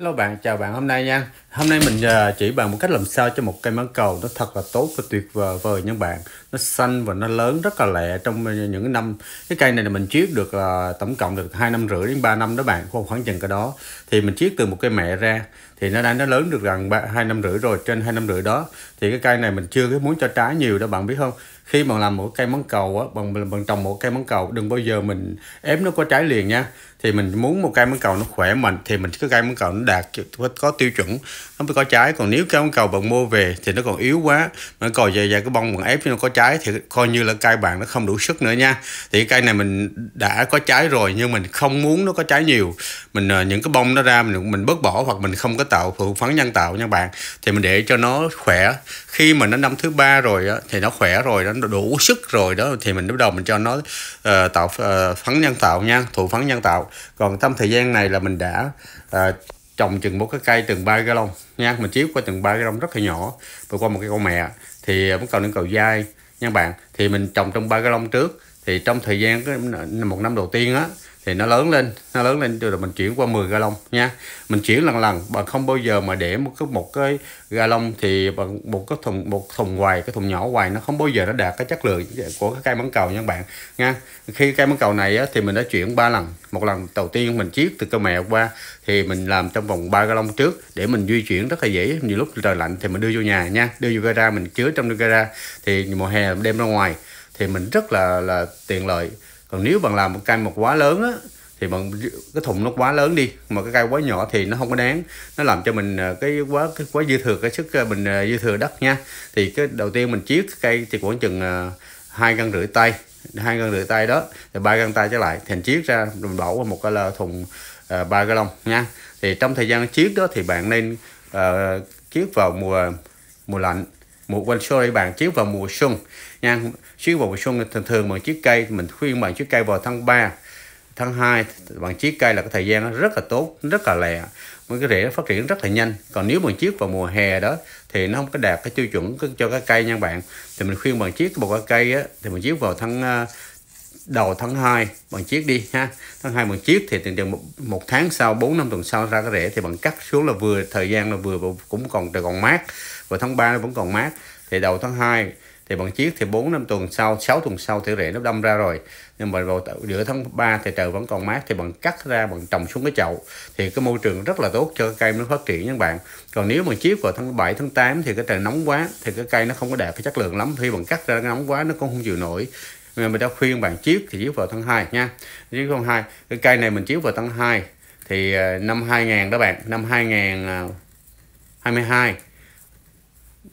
Hello bạn, chào bạn hôm nay nha Hôm nay mình à, chỉ bạn một cách làm sao cho một cây mãng cầu nó thật là tốt và tuyệt vời vời nha bạn Nó xanh và nó lớn rất là lẹ trong những năm Cái cây này là mình chiết được à, tổng cộng được 2 năm rưỡi đến 3 năm đó bạn khoảng chừng cái đó Thì mình chiết từ một cây mẹ ra thì nó đang nó lớn được gần hai năm rưỡi rồi trên hai năm rưỡi đó thì cái cây này mình chưa cái muốn cho trái nhiều đó bạn biết không khi mà làm một cây mắng cầu á bằng bằng trồng một cây mắng cầu đừng bao giờ mình ép nó có trái liền nha thì mình muốn một cây mắng cầu nó khỏe mạnh thì mình cái cây mắng cầu nó đạt có, có tiêu chuẩn nó mới có trái còn nếu cây mắng cầu bạn mua về thì nó còn yếu quá nó còn dài dài cái bông bạn ép cho nó có trái thì coi như là cây bạn nó không đủ sức nữa nha thì cây này mình đã có trái rồi nhưng mình không muốn nó có trái nhiều mình ờ, những cái bông nó ra mình mình bớt bỏ hoặc mình không có cái tạo phụ phấn nhân tạo nha bạn thì mình để cho nó khỏe khi mà nó năm thứ ba rồi á, thì nó khỏe rồi nó đủ sức rồi đó thì mình bắt đầu mình cho nó uh, tạo uh, phấn nhân tạo nha thụ phấn nhân tạo còn trong thời gian này là mình đã uh, trồng chừng một cái cây từng 3 galon nha mình chiếu qua từng 3 galon rất là nhỏ vừa qua một cái con mẹ thì bắt cầu đến cầu dai nha bạn thì mình trồng trong ba cái galon trước thì trong thời gian cái một năm đầu tiên á thì nó lớn lên nó lớn lên rồi mình chuyển qua 10 galon nha mình chuyển lần lần bạn không bao giờ mà để một cái một cái ga galon thì bằng một cái thùng một thùng hoài cái thùng nhỏ hoài nó không bao giờ nó đạt cái chất lượng của cái cây mãn cầu nha các bạn nha khi cây mãn cầu này á, thì mình đã chuyển ba lần một lần đầu tiên mình chiết từ cây mẹ qua thì mình làm trong vòng 3 galon trước để mình di chuyển rất là dễ nhiều lúc trời lạnh thì mình đưa vô nhà nha đưa vô gara mình chứa trong gara thì mùa hè đem ra ngoài thì mình rất là là tiện lợi còn nếu bạn làm một cây một quá lớn á thì bạn cái thùng nó quá lớn đi mà cái cây quá nhỏ thì nó không có đáng nó làm cho mình à, cái quá cái quá dư thừa cái sức à, mình à, dư thừa đất nha thì cái đầu tiên mình chiết cây thì khoảng chừng hai găng rưỡi tay hai găng rưỡi tay đó rồi ba găng tay trở lại thành chiết ra mình bỏ vào một cái là thùng ba uh, lông nha thì trong thời gian chiết đó thì bạn nên uh, chiết vào mùa mùa lạnh mùa quanh show đây bạn chiếu vào mùa xuân nha chiếu vào mùa xuân thường thường bằng chiếc cây mình khuyên bạn chiếc cây vào tháng 3 tháng 2 bằng chiếc cây là cái thời gian rất là tốt rất là lẹ mới cái rễ nó phát triển rất là nhanh còn nếu bằng chiếc vào mùa hè đó thì nó không có đạt cái tiêu chuẩn cho cái cây nha bạn thì mình khuyên bằng chiếc một cái cây á, thì mình chiếu vào tháng à, đầu tháng 2 bằng chiếc đi ha tháng 2 bằng chiếc thì tiền một, một tháng sau 4 năm tuần sau ra cái rễ thì bạn cắt xuống là vừa thời gian là vừa cũng còn còn mát và tháng 3 nó vẫn còn mát thì đầu tháng 2 thì bằng chiếc thì 4 năm tuần sau 6 tuần sau thì rễ nó đâm ra rồi nhưng mà vào giữa tháng 3 thì trời vẫn còn mát thì bằng cắt ra bằng trồng xuống cái chậu thì cái môi trường rất là tốt cho cái cây nó phát triển các bạn còn nếu mà chiếc vào tháng 7 tháng 8 thì cái trời nóng quá thì cái cây nó không có đạt cái chất lượng lắm khi bằng cắt ra nó nóng quá nó cũng không chịu nổi nên mình đã khuyên bạn chiếu thì chiếu vào tháng 2 nha chiếu tháng 2 cái cây này mình chiếu vào tháng 2 thì ờ, năm 2000 đó bạn năm 2022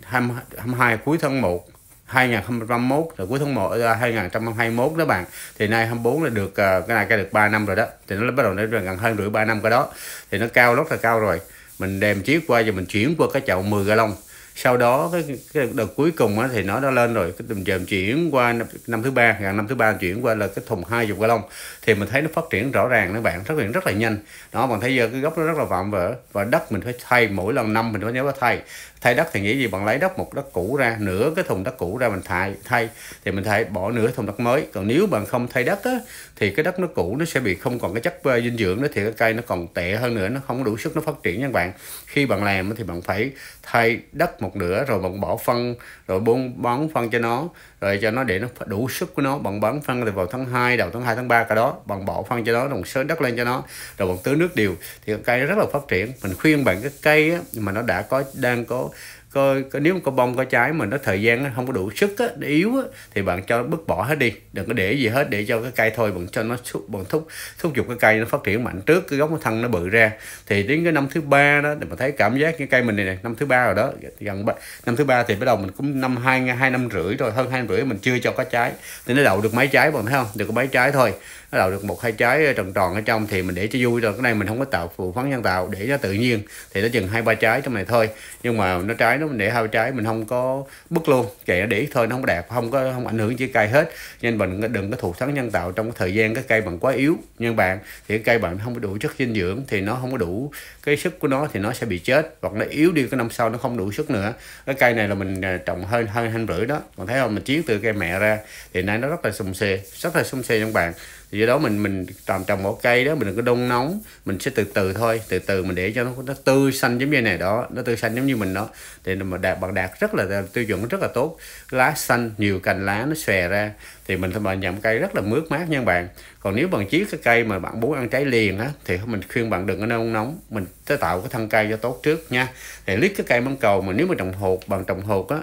22 cuối tháng 1 2021 rồi cuối tháng 1 2021 đó bạn thì nay 24 là được à, cái này cái được 3 năm rồi đó thì nó bắt đầu nó gần hơn rưỡi 3 năm cái đó thì nó cao rất là cao rồi mình đem chiếc qua và mình chuyển qua cái chậu 10 galon sau đó cái, cái đợt cuối cùng á, thì nó đã lên rồi cái tình trạng chuyển qua năm, năm thứ ba gần năm thứ ba chuyển qua là cái thùng hai dục ga lông thì mình thấy nó phát triển rõ ràng các bạn phát triển rất là nhanh đó bạn thấy giờ cái gốc nó rất là vạm vỡ và đất mình phải thay mỗi lần năm mình phải nhớ phải thay thay đất thì nghĩ gì bạn lấy đất một đất cũ ra nửa cái thùng đất cũ ra mình thay thay thì mình thay bỏ nửa thùng đất mới còn nếu bạn không thay đất á, thì cái đất nó cũ nó sẽ bị không còn cái chất ờ, dinh dưỡng đó thì cái cây nó còn tệ hơn nữa nó không đủ sức nó phát triển nha các bạn khi bạn làm thì bạn phải thay đất một nửa rồi bạn bỏ phân rồi bón bón phân cho nó rồi cho nó để nó đủ sức của nó bạn bón phân từ vào tháng 2 đầu tháng 2 tháng 3 cả đó bạn bỏ phân cho nó đồng sới đất lên cho nó rồi bạn tưới nước đều thì cây rất là phát triển mình khuyên bạn cái cây á, mà nó đã có đang có coi nếu mà có bông có trái mà nó thời gian nó không có đủ sức á, nó yếu á, thì bạn cho bứt bỏ hết đi đừng có để gì hết để cho cái cây thôi vẫn cho nó xúc vẫn thúc thúc giục cái cây nó phát triển mạnh trước cái gốc cái thân nó bự ra thì đến cái năm thứ ba đó thì mình thấy cảm giác cái cây mình này này năm thứ ba rồi đó gần năm thứ ba thì bắt đầu mình cũng năm hai hai năm rưỡi rồi hơn hai năm rưỡi mình chưa cho có trái thì nó đậu được mấy trái bạn thấy không được có mấy trái thôi nó đậu được một hai trái tròn tròn ở trong thì mình để cho vui rồi cái này mình không có tạo phụ phấn nhân tạo để nó tự nhiên thì nó chừng hai ba trái trong này thôi nhưng mà nó trái nó mình để hai trái mình không có bứt luôn kệ để thôi nó không đẹp không có không ảnh hưởng chỉ cây hết nên bạn đừng có thụ thắng nhân tạo trong cái thời gian cái cây bạn quá yếu nhân bạn thì cái cây bạn không có đủ chất dinh dưỡng thì nó không có đủ cái sức của nó thì nó sẽ bị chết hoặc nó yếu đi cái năm sau nó không đủ sức nữa cái cây này là mình à, trồng hơn hơn hai rưỡi đó còn thấy không mình chiếu từ cây mẹ ra thì nay nó rất là sùng xê rất là sùng xê các bạn do đó mình mình trồng trồng một cây đó mình đừng có đông nóng mình sẽ từ từ thôi từ từ mình để cho nó nó tươi xanh giống như này đó nó tươi xanh giống như mình đó thì mà đạt bằng đạt rất là tiêu chuẩn rất là tốt lá xanh nhiều cành lá nó xòe ra thì mình mà nhậm cây rất là mướt mát nha bạn còn nếu bằng chiếc cái cây mà bạn muốn ăn trái liền á thì mình khuyên bạn đừng có nung nóng mình sẽ tạo cái thân cây cho tốt trước nha thì lít cái cây măng cầu mà nếu mà trồng hột bằng trồng hột á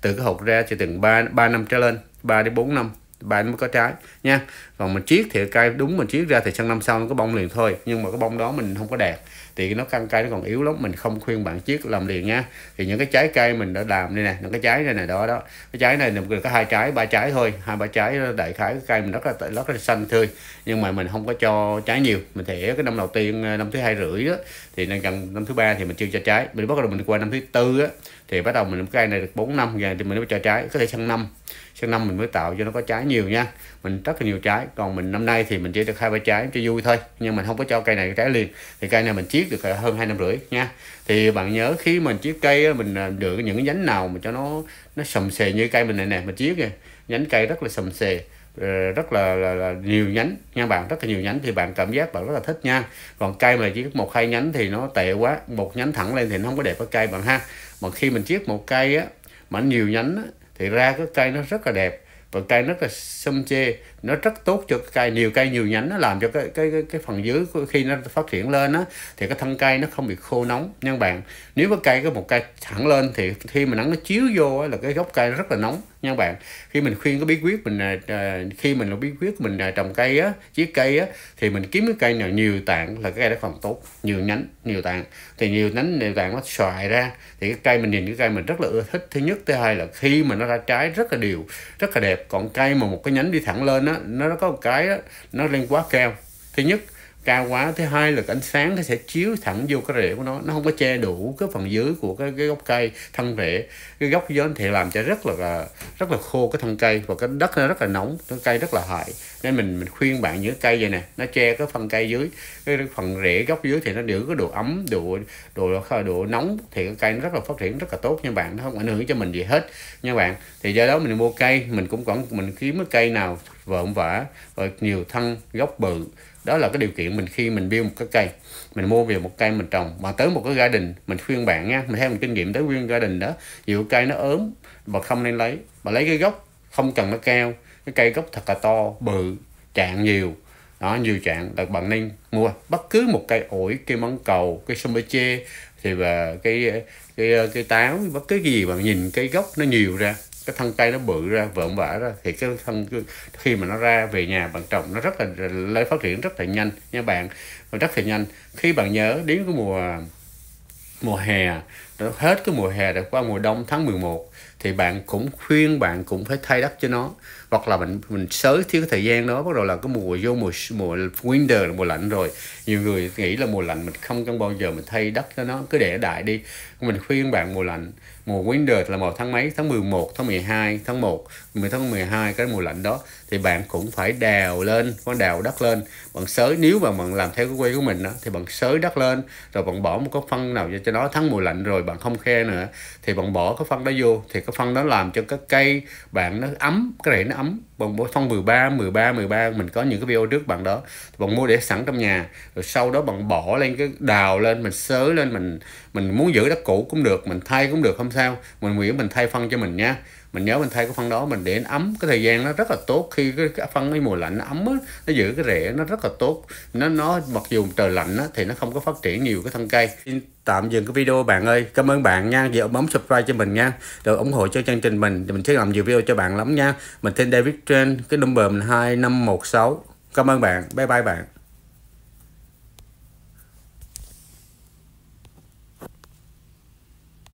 từ cái hột ra thì từng 3, 3 năm trở lên 3 đến 4 năm bạn mới có trái nha còn mình chiết thì cây đúng mình chiết ra thì sang năm sau nó có bông liền thôi nhưng mà cái bông đó mình không có đẹp thì nó căng cây nó còn yếu lắm mình không khuyên bạn chiết làm liền nha thì những cái trái cây mình đã làm đây nè những cái trái này này đó đó cái trái này mình có hai trái ba trái thôi hai ba trái đại khái cái cây mình rất là rất là xanh tươi nhưng mà mình không có cho trái nhiều mình thể cái năm đầu tiên năm thứ hai rưỡi đó thì gần năm thứ ba thì mình chưa cho trái mình bắt đầu mình qua năm thứ tư á thì bắt đầu mình cây này được 4 năm ngày thì mình mới cho trái có thể sang năm sang năm mình mới tạo cho nó có trái nhiều nha mình rất là nhiều trái còn mình năm nay thì mình chỉ được hai ba trái cho vui thôi nhưng mình không có cho cây này trái liền thì cây này mình chiết được hơn hai năm rưỡi nha thì bạn nhớ khi mình chiết cây mình à, được những cái nhánh nào mà cho nó nó sầm sề như cây mình này nè mình chiết nè nhánh cây rất là sầm sề Ờ, rất là, là, là nhiều nhánh nha bạn rất là nhiều nhánh thì bạn cảm giác bạn rất là thích nha còn cây mà chỉ một hai nhánh thì nó tệ quá một nhánh thẳng lên thì nó không có đẹp cái cây bạn ha mà khi mình chiết một cây á mà nhiều nhánh á, thì ra cái cây nó rất là đẹp và cây rất là xâm chê nó rất tốt cho cây nhiều cây nhiều nhánh nó làm cho cái cái cái, cái phần dưới khi nó phát triển lên á thì cái thân cây nó không bị khô nóng nha bạn nếu cái cây có một cây thẳng lên thì khi mà nắng nó chiếu vô á, là cái gốc cây rất là nóng nha bạn khi mình khuyên cái bí quyết mình à, à khi mình là bí quyết mình à, trồng cây á chiếc cây á thì mình kiếm cái cây nào nhiều tạng là cái cây đó phần tốt nhiều nhánh nhiều tạng thì nhiều nhánh nhiều tạng nó xoài ra thì cái cây mình nhìn cái cây mình rất là ưa thích thứ nhất thứ hai là khi mà nó ra trái rất là đều rất là đẹp còn cây mà một cái nhánh đi thẳng lên á, á, nó có một cái á, nó lên quá cao thứ nhất cao quá thứ hai là ánh sáng nó sẽ chiếu thẳng vô cái rễ của nó nó không có che đủ cái phần dưới của cái, cái gốc cây thân rễ cái gốc dưới thì làm cho rất là rất là khô cái thân cây và cái đất nó rất là nóng cái cây rất là hại nên mình mình khuyên bạn những cây vậy nè nó che cái phần cây dưới cái phần rễ gốc dưới thì nó giữ cái độ ấm độ độ độ nóng thì cái cây nó rất là phát triển rất là tốt nha bạn nó không ảnh hưởng cho mình gì hết nha bạn thì do đó mình mua cây mình cũng còn mình kiếm cái cây nào vợn vã và nhiều thân gốc bự đó là cái điều kiện mình khi mình build một cái cây mình mua về một cây mình trồng mà tới một cái gia đình mình khuyên bạn nha mình theo một kinh nghiệm tới khuyên gia đình đó nhiều cây nó ốm và không nên lấy mà lấy cái gốc không cần nó cao cái cây gốc thật là to bự trạng nhiều đó nhiều trạng là bạn nên mua bất cứ một cây ổi cây mắng cầu cây sâm chê thì và cái, cái cái cái táo bất cứ cái gì bạn nhìn cái gốc nó nhiều ra cái thân cây nó bự ra vợn vỡ ra thì cái thân khi mà nó ra về nhà bạn trồng nó rất là lấy phát triển rất là nhanh nha bạn và rất là nhanh khi bạn nhớ đến cái mùa mùa hè hết cái mùa hè đã qua mùa đông tháng 11 thì bạn cũng khuyên bạn cũng phải thay đất cho nó hoặc là mình mình sới thiếu cái thời gian đó bắt đầu là cái mùa vô mùa mùa winter là mùa lạnh rồi nhiều người nghĩ là mùa lạnh mình không cần bao giờ mình thay đất cho nó cứ để đại đi mình khuyên bạn mùa lạnh mùa winter là vào tháng mấy tháng 11 tháng 12 tháng 1 10 tháng 12 cái mùa lạnh đó thì bạn cũng phải đào lên con đào đất lên bạn sới nếu mà bạn làm theo cái quê của mình đó, thì bạn sới đất lên rồi bạn bỏ một cái phân nào cho nó tháng mùa lạnh rồi bạn không khe nữa thì bạn bỏ cái phân đó vô thì cái phân đó làm cho cái cây bạn nó ấm cái rễ nó ấm bạn bỏ phân 13 13 13 mình có những cái video trước bạn đó bạn mua để sẵn trong nhà rồi sau đó bạn bỏ lên cái đào lên mình sới lên mình mình muốn giữ đất cũ cũng được mình thay cũng được không sao sao mình nguyện mình thay phân cho mình nha mình nhớ mình thay cái phân đó mình để nó ấm cái thời gian nó rất là tốt khi cái phân cái mùa lạnh nó ấm á, nó giữ cái rễ nó rất là tốt nó nó mặc dù trời lạnh á, thì nó không có phát triển nhiều cái thân cây xin tạm dừng cái video bạn ơi cảm ơn bạn nha giờ bấm subscribe cho mình nha rồi ủng hộ cho chương trình mình thì mình sẽ làm nhiều video cho bạn lắm nha mình tên David Tran cái number mình hai năm một sáu cảm ơn bạn bye bye bạn